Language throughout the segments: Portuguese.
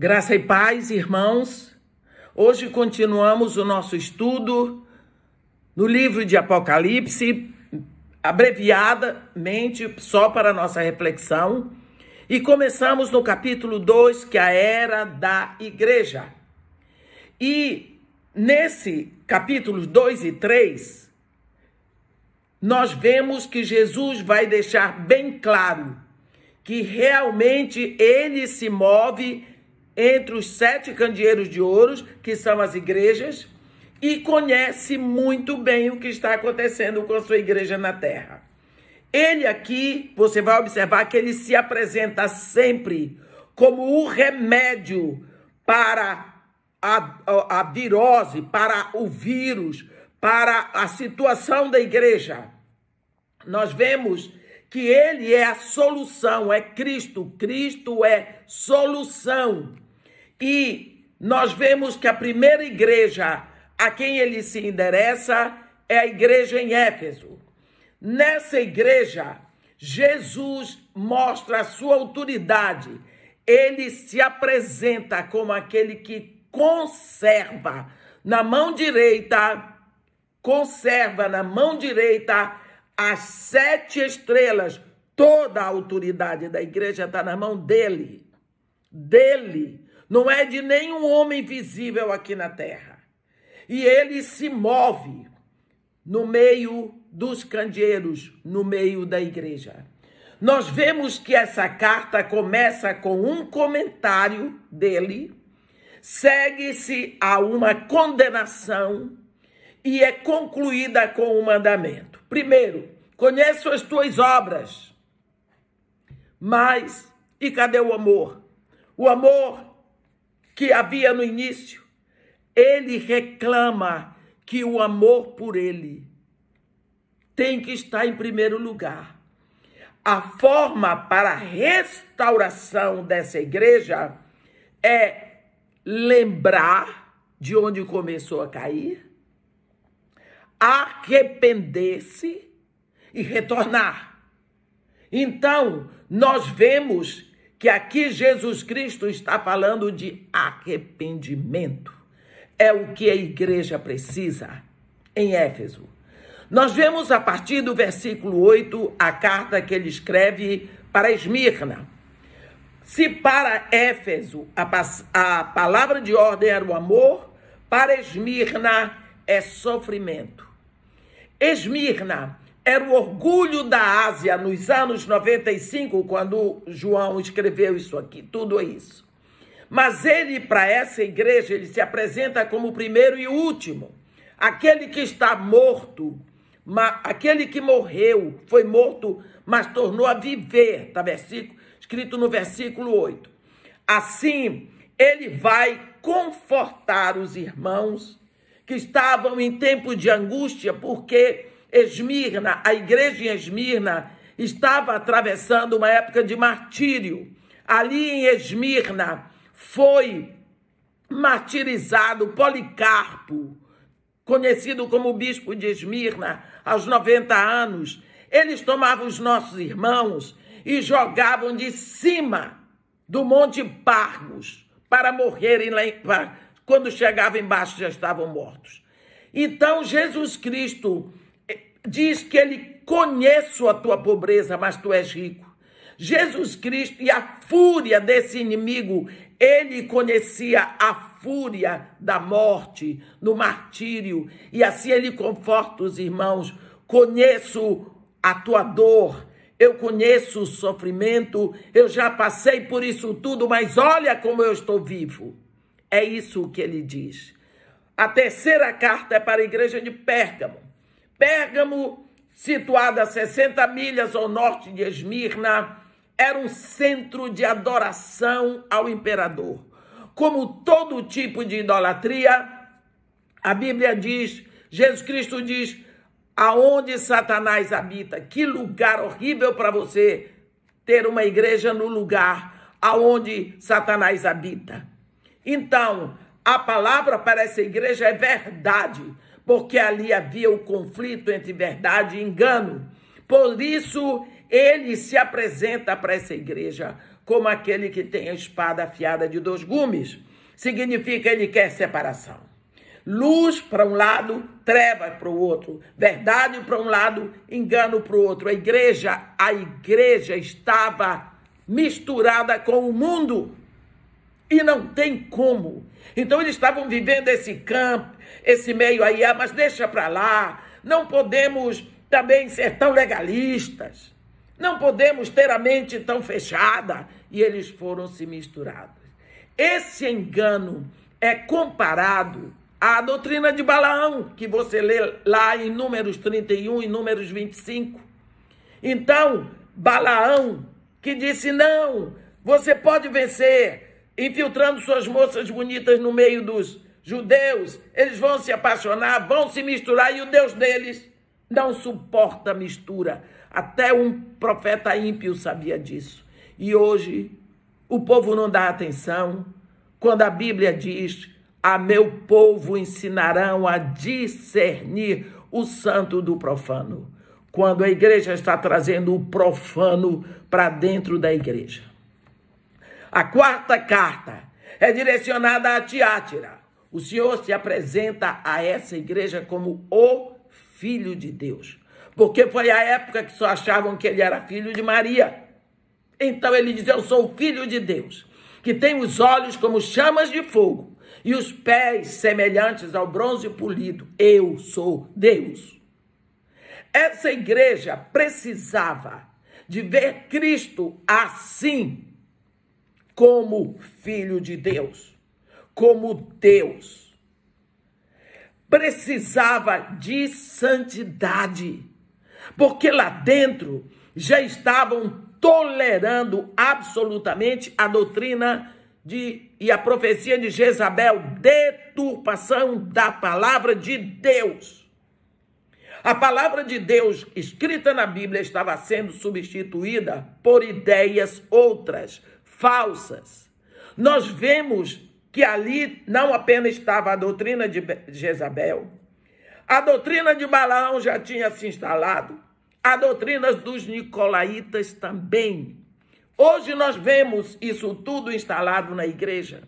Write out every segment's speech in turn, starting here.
Graça e paz, irmãos. Hoje continuamos o nosso estudo no livro de Apocalipse, abreviadamente só para nossa reflexão, e começamos no capítulo 2, que é a era da igreja. E nesse capítulos 2 e 3, nós vemos que Jesus vai deixar bem claro que realmente ele se move entre os sete candeeiros de ouros, que são as igrejas, e conhece muito bem o que está acontecendo com a sua igreja na terra. Ele aqui, você vai observar que ele se apresenta sempre como o remédio para a, a, a virose, para o vírus, para a situação da igreja. Nós vemos que ele é a solução, é Cristo. Cristo é solução. E nós vemos que a primeira igreja a quem ele se endereça é a igreja em Éfeso. Nessa igreja, Jesus mostra a sua autoridade. Ele se apresenta como aquele que conserva na mão direita, conserva na mão direita as sete estrelas. Toda a autoridade da igreja está na mão dele. Dele. Não é de nenhum homem visível aqui na terra. E ele se move no meio dos candeeiros, no meio da igreja. Nós vemos que essa carta começa com um comentário dele, segue-se a uma condenação e é concluída com um mandamento. Primeiro, Conheço as tuas obras, mas e cadê o amor? O amor que havia no início, ele reclama que o amor por ele tem que estar em primeiro lugar. A forma para a restauração dessa igreja é lembrar de onde começou a cair, arrepender-se e retornar. Então, nós vemos que aqui Jesus Cristo está falando de arrependimento. É o que a igreja precisa em Éfeso. Nós vemos a partir do versículo 8 a carta que ele escreve para Esmirna. Se para Éfeso a, a palavra de ordem era o amor, para Esmirna é sofrimento. Esmirna era o orgulho da Ásia nos anos 95, quando João escreveu isso aqui, tudo é isso. Mas ele, para essa igreja, ele se apresenta como o primeiro e último. Aquele que está morto, aquele que morreu, foi morto, mas tornou a viver, está escrito no versículo 8. Assim, ele vai confortar os irmãos que estavam em tempo de angústia, porque Esmirna, a igreja em Esmirna, estava atravessando uma época de martírio. Ali em Esmirna foi martirizado Policarpo, conhecido como bispo de Esmirna, aos 90 anos. Eles tomavam os nossos irmãos e jogavam de cima do Monte Pargos para morrerem lá em, quando chegavam embaixo já estavam mortos. Então Jesus Cristo diz que ele conheço a tua pobreza, mas tu és rico. Jesus Cristo e a fúria desse inimigo, ele conhecia a fúria da morte, no martírio, e assim ele conforta os irmãos. Conheço a tua dor, eu conheço o sofrimento, eu já passei por isso tudo, mas olha como eu estou vivo. É isso que ele diz. A terceira carta é para a igreja de Pérgamo. Pérgamo, situada a 60 milhas ao norte de Esmirna, era um centro de adoração ao imperador. Como todo tipo de idolatria, a Bíblia diz, Jesus Cristo diz, aonde Satanás habita, que lugar horrível para você ter uma igreja no lugar aonde Satanás habita. Então, a palavra para essa igreja é verdade porque ali havia o conflito entre verdade e engano. Por isso, ele se apresenta para essa igreja como aquele que tem a espada afiada de dois gumes. Significa ele quer separação. Luz para um lado, treva para o outro. Verdade para um lado, engano para o outro. A igreja, a igreja estava misturada com o mundo. E não tem como. Então eles estavam vivendo esse campo, esse meio aí, ah, mas deixa para lá. Não podemos também ser tão legalistas. Não podemos ter a mente tão fechada. E eles foram se misturados. Esse engano é comparado à doutrina de Balaão, que você lê lá em Números 31 e Números 25. Então, Balaão, que disse: não, você pode vencer, infiltrando suas moças bonitas no meio dos judeus, eles vão se apaixonar, vão se misturar e o Deus deles não suporta mistura. Até um profeta ímpio sabia disso. E hoje o povo não dá atenção quando a Bíblia diz: A meu povo ensinarão a discernir o santo do profano. Quando a igreja está trazendo o profano para dentro da igreja. A quarta carta é direcionada a Tiátira. O Senhor se apresenta a essa igreja como o Filho de Deus. Porque foi a época que só achavam que ele era filho de Maria. Então ele diz: Eu sou o filho de Deus, que tem os olhos como chamas de fogo e os pés semelhantes ao bronze polido. Eu sou Deus. Essa igreja precisava de ver Cristo assim, como filho de Deus como Deus. Precisava de santidade, porque lá dentro já estavam tolerando absolutamente a doutrina de, e a profecia de Jezabel, deturpação da palavra de Deus. A palavra de Deus escrita na Bíblia estava sendo substituída por ideias outras, falsas. Nós vemos que ali não apenas estava a doutrina de Jezabel, a doutrina de Balaão já tinha se instalado, a doutrina dos nicolaítas também. Hoje nós vemos isso tudo instalado na igreja.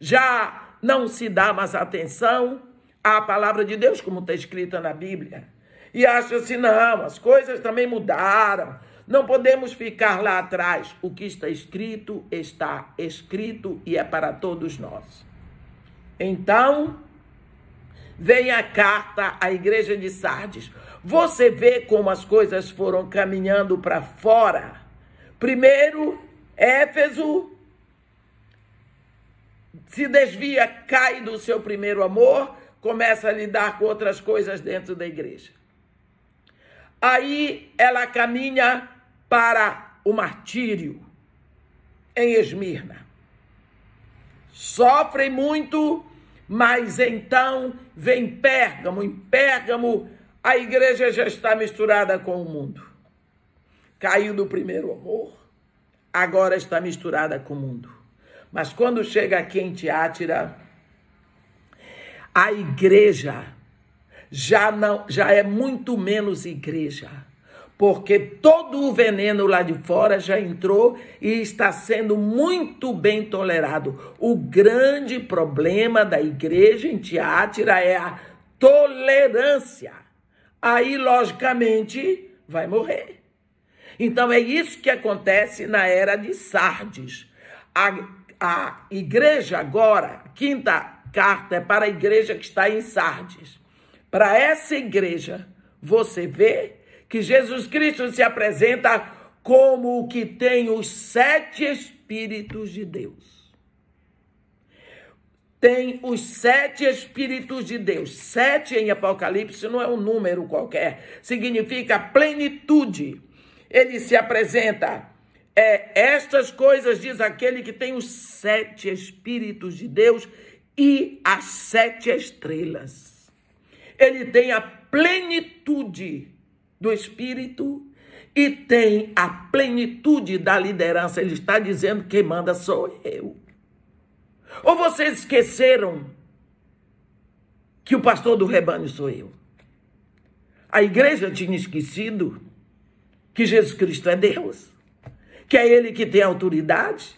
Já não se dá mais atenção à palavra de Deus, como está escrita na Bíblia. E acha-se, não, as coisas também mudaram não podemos ficar lá atrás. O que está escrito está escrito e é para todos nós. Então, vem a carta à igreja de Sardes. Você vê como as coisas foram caminhando para fora. Primeiro, Éfeso se desvia, cai do seu primeiro amor, começa a lidar com outras coisas dentro da igreja. Aí ela caminha para o martírio em Esmirna. Sofrem muito, mas então vem Pérgamo. Em Pérgamo, a igreja já está misturada com o mundo. Caiu do primeiro amor, agora está misturada com o mundo. Mas quando chega aqui em Teátira, a igreja já não já é muito menos igreja porque todo o veneno lá de fora já entrou e está sendo muito bem tolerado. O grande problema da igreja em Tiátira é a tolerância. Aí, logicamente, vai morrer. Então, é isso que acontece na era de Sardes. A, a igreja agora, quinta carta, é para a igreja que está em Sardes. Para essa igreja, você vê que Jesus Cristo se apresenta como o que tem os sete Espíritos de Deus. Tem os sete Espíritos de Deus. Sete em Apocalipse não é um número qualquer, significa plenitude. Ele se apresenta. É, estas coisas diz aquele que tem os sete Espíritos de Deus e as sete estrelas. Ele tem a plenitude do Espírito e tem a plenitude da liderança. Ele está dizendo: quem manda sou eu. Ou vocês esqueceram que o pastor do rebanho sou eu? A igreja tinha esquecido que Jesus Cristo é Deus, que é Ele que tem autoridade.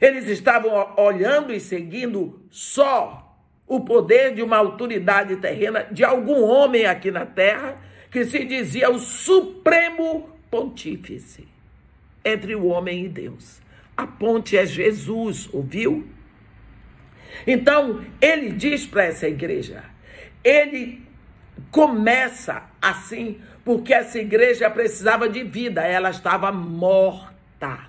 Eles estavam olhando e seguindo só o poder de uma autoridade terrena, de algum homem aqui na terra, que se dizia o Supremo Pontífice entre o homem e Deus. A ponte é Jesus, ouviu? Então, ele diz para essa igreja, ele começa assim, porque essa igreja precisava de vida, ela estava morta.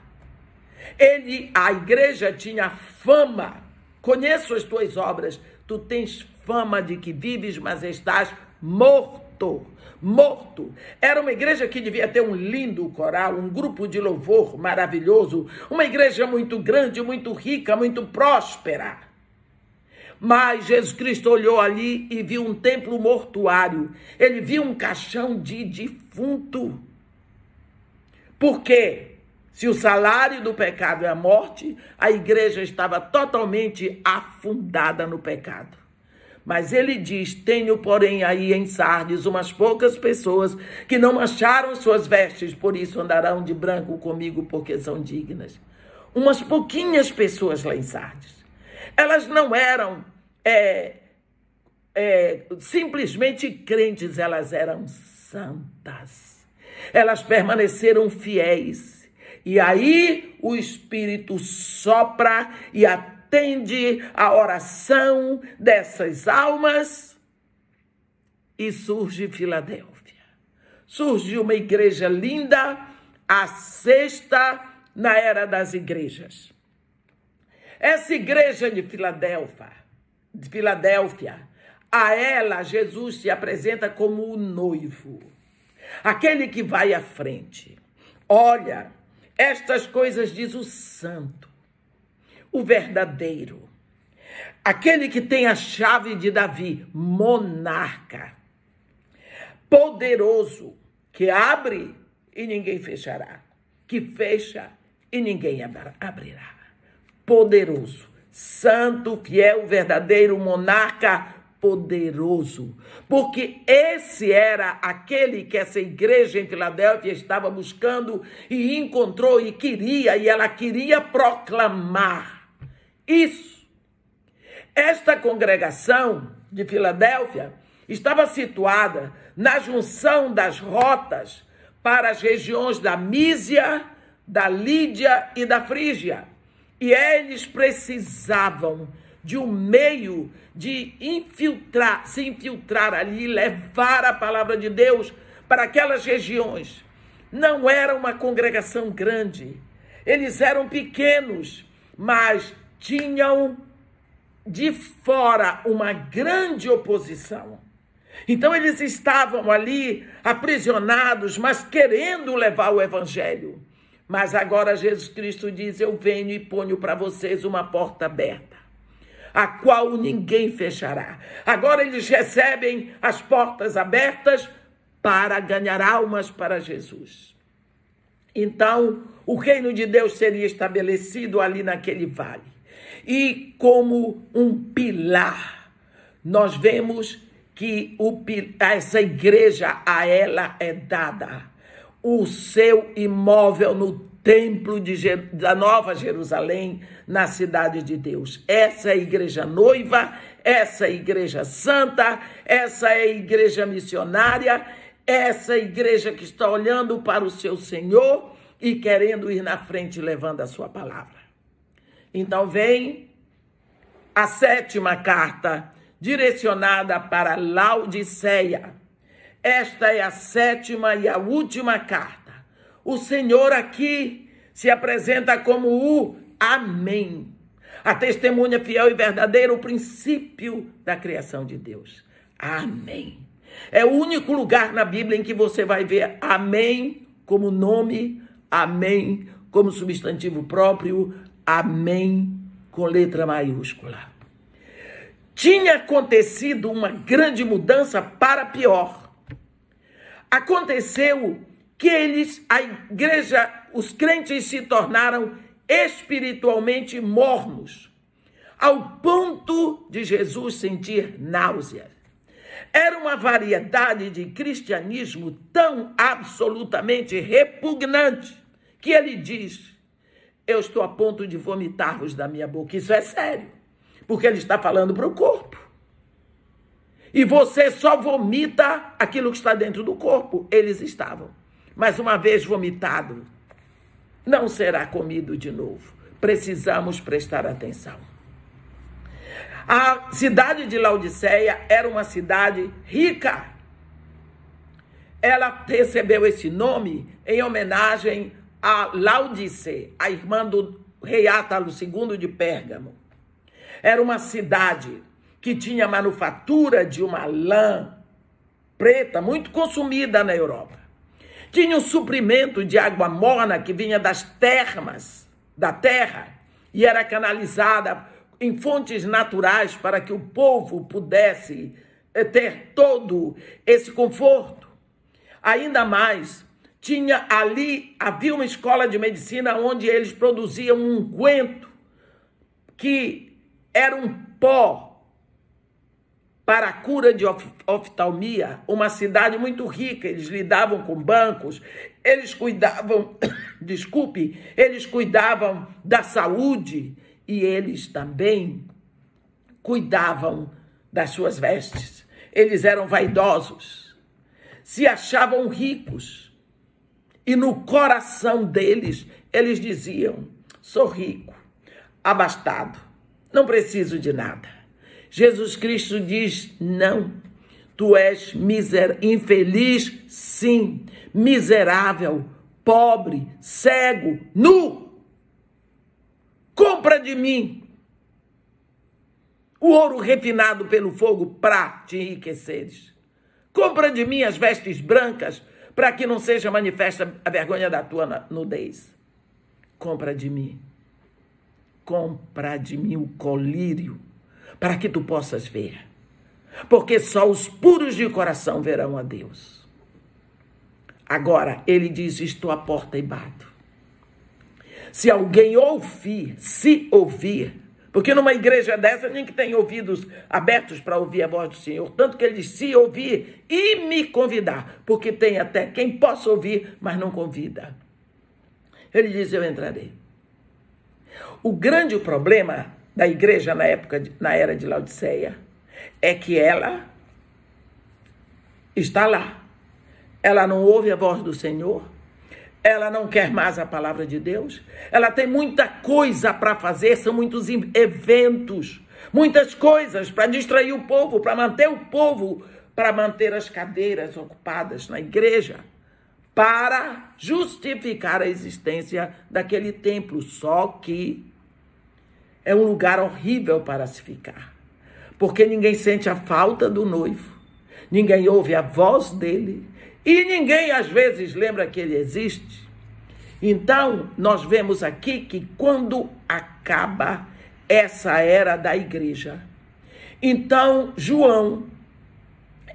Ele, a igreja tinha fama. Conheço as tuas obras, tu tens fama de que vives, mas estás morto morto, morto. Era uma igreja que devia ter um lindo coral, um grupo de louvor maravilhoso, uma igreja muito grande, muito rica, muito próspera. Mas Jesus Cristo olhou ali e viu um templo mortuário. Ele viu um caixão de defunto. Por quê? Se o salário do pecado é a morte, a igreja estava totalmente afundada no pecado. Mas ele diz: Tenho, porém, aí em Sardes umas poucas pessoas que não mancharam suas vestes, por isso andarão de branco comigo, porque são dignas. Umas pouquinhas pessoas lá em Sardes. Elas não eram é, é, simplesmente crentes, elas eram santas. Elas permaneceram fiéis. E aí o Espírito sopra e a atende a oração dessas almas e surge Filadélfia. Surge uma igreja linda, a sexta na era das igrejas. Essa igreja de Filadélfia, de Filadélfia, a ela Jesus se apresenta como o noivo, aquele que vai à frente. Olha, estas coisas diz o santo o verdadeiro. Aquele que tem a chave de Davi, monarca, poderoso, que abre e ninguém fechará, que fecha e ninguém abrirá. Poderoso, santo, fiel, verdadeiro, monarca, poderoso, porque esse era aquele que essa igreja em Filadélfia estava buscando e encontrou e queria, e ela queria proclamar isso. Esta congregação de Filadélfia estava situada na junção das rotas para as regiões da Mísia, da Lídia e da Frígia. E eles precisavam de um meio de infiltrar, se infiltrar ali, levar a palavra de Deus para aquelas regiões. Não era uma congregação grande, eles eram pequenos, mas tinham de fora uma grande oposição. Então eles estavam ali aprisionados, mas querendo levar o evangelho. Mas agora Jesus Cristo diz: Eu venho e ponho para vocês uma porta aberta, a qual ninguém fechará. Agora eles recebem as portas abertas para ganhar almas para Jesus. Então, o reino de Deus seria estabelecido ali naquele vale. E como um pilar, nós vemos que o, essa igreja a ela é dada o seu imóvel no templo de, da Nova Jerusalém, na cidade de Deus. Essa é a igreja noiva, essa é a igreja santa, essa é a igreja missionária, essa é a igreja que está olhando para o seu Senhor e querendo ir na frente levando a sua palavra. Então vem a sétima carta direcionada para Laodiceia. Esta é a sétima e a última carta. O Senhor aqui se apresenta como o Amém. A testemunha fiel e verdadeira, o princípio da criação de Deus. Amém. É o único lugar na Bíblia em que você vai ver Amém como nome, Amém como substantivo próprio, Amém com letra maiúscula. Tinha acontecido uma grande mudança para pior. Aconteceu que eles, a igreja, os crentes se tornaram espiritualmente mornos, ao ponto de Jesus sentir náuseas. Era uma variedade de cristianismo tão absolutamente repugnante que ele diz: eu estou a ponto de vomitar-vos da minha boca. Isso é sério, porque ele está falando para o corpo. E você só vomita aquilo que está dentro do corpo. Eles estavam. Mas uma vez vomitado, não será comido de novo. Precisamos prestar atenção. A cidade de Laodiceia era uma cidade rica. Ela recebeu esse nome em homenagem a Laudice, a irmã do rei Átalo II de Pérgamo. Era uma cidade que tinha manufatura de uma lã preta muito consumida na Europa. Tinha um suprimento de água morna que vinha das termas da terra e era canalizada em fontes naturais para que o povo pudesse eh, ter todo esse conforto. Ainda mais, tinha ali, havia uma escola de medicina onde eles produziam um unguento que era um pó para a cura de oftalmia, uma cidade muito rica, eles lidavam com bancos, eles cuidavam, desculpe, eles cuidavam da saúde e eles também cuidavam das suas vestes. Eles eram vaidosos, se achavam ricos e no coração deles, eles diziam: sou rico, abastado, não preciso de nada. Jesus Cristo diz: não, tu és miser... infeliz, sim, miserável, pobre, cego, nu. Compra de mim o ouro refinado pelo fogo para te enriqueceres. Compra de mim as vestes brancas para que não seja manifesta a vergonha da tua nudez. Compra de mim. Compra de mim o colírio, para que tu possas ver. Porque só os puros de coração verão a Deus. Agora, ele diz: Estou à porta e bato. Se alguém ouvir, se ouvir porque numa igreja dessa, nem que tem ouvidos abertos para ouvir a voz do Senhor, tanto que ele se ouvir e me convidar, porque tem até quem possa ouvir, mas não convida. Ele diz: Eu entrarei. O grande problema da igreja na época, de, na era de Laodiceia, é que ela está lá. Ela não ouve a voz do Senhor, ela não quer mais a palavra de Deus, ela tem muita coisa para fazer, são muitos eventos, muitas coisas para distrair o povo, para manter o povo, para manter as cadeiras ocupadas na igreja, para justificar a existência daquele templo. Só que é um lugar horrível para se ficar, porque ninguém sente a falta do noivo, ninguém ouve a voz dele e ninguém às vezes lembra que ele existe. Então, nós vemos aqui que quando acaba essa era da igreja, então João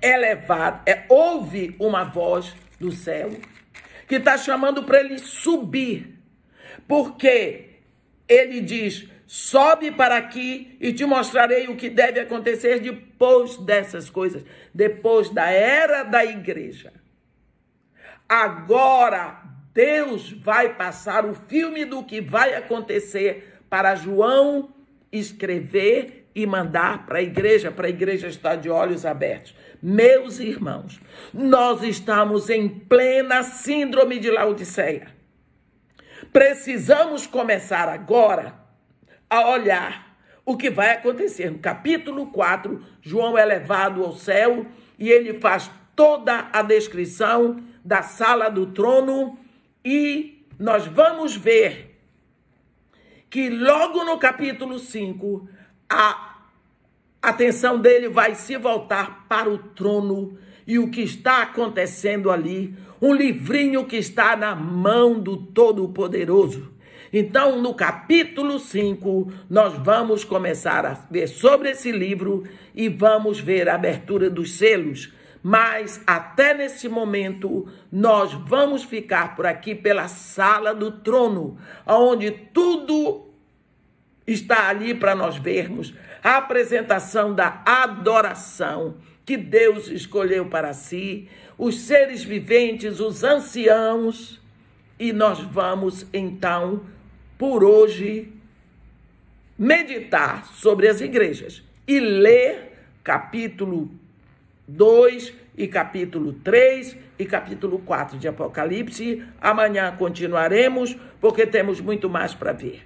é levado, é, ouve uma voz do céu que está chamando para ele subir, porque ele diz: sobe para aqui e te mostrarei o que deve acontecer depois dessas coisas, depois da era da igreja. Agora Deus vai passar o filme do que vai acontecer para João escrever e mandar para a igreja, para a igreja estar de olhos abertos. Meus irmãos, nós estamos em plena síndrome de Laodiceia. Precisamos começar agora a olhar o que vai acontecer. No capítulo 4, João é levado ao céu e ele faz toda a descrição da sala do trono e nós vamos ver que logo no capítulo 5, a atenção dele vai se voltar para o trono e o que está acontecendo ali, um livrinho que está na mão do Todo-Poderoso. Então, no capítulo 5, nós vamos começar a ver sobre esse livro e vamos ver a abertura dos selos. Mas até nesse momento, nós vamos ficar por aqui pela sala do trono, onde tudo está ali para nós vermos a apresentação da adoração que Deus escolheu para si, os seres viventes, os anciãos, e nós vamos então, por hoje, meditar sobre as igrejas e ler capítulo 2 e capítulo 3 e capítulo 4 de Apocalipse. Amanhã continuaremos, porque temos muito mais para ver.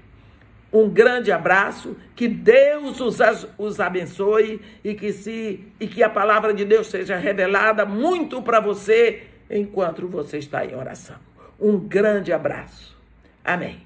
Um grande abraço, que Deus os, os abençoe e que, se, e que a palavra de Deus seja revelada muito para você enquanto você está em oração. Um grande abraço. Amém.